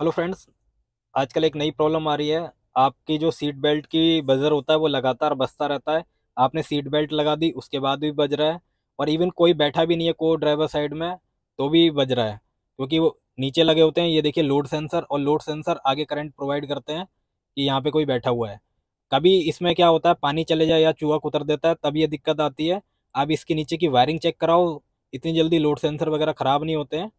hello friends आजकल एक नई प्रॉब्लम आ रही है आपकी जो सीट बेल्ट की बजर होता है वो लगातार बजता रहता है आपने सीट बेल्ट लगा दी उसके बाद भी बज रहा है और इवन कोई बैठा भी नहीं है को ड्राइवर साइड में तो भी बज रहा है क्योंकि वो नीचे लगे होते हैं ये देखिए लोड सेंसर और लोड सेंसर आगे करंट प्रोवाइड करते हैं कि यहाँ पर कोई बैठा हुआ है कभी इसमें क्या होता है पानी चले जाए या चूहा कुतर देता है तब ये दिक्कत आती है आप इसके नीचे की वायरिंग चेक कराओ इतनी जल्दी लोड सेंसर वगैरह ख़राब नहीं होते हैं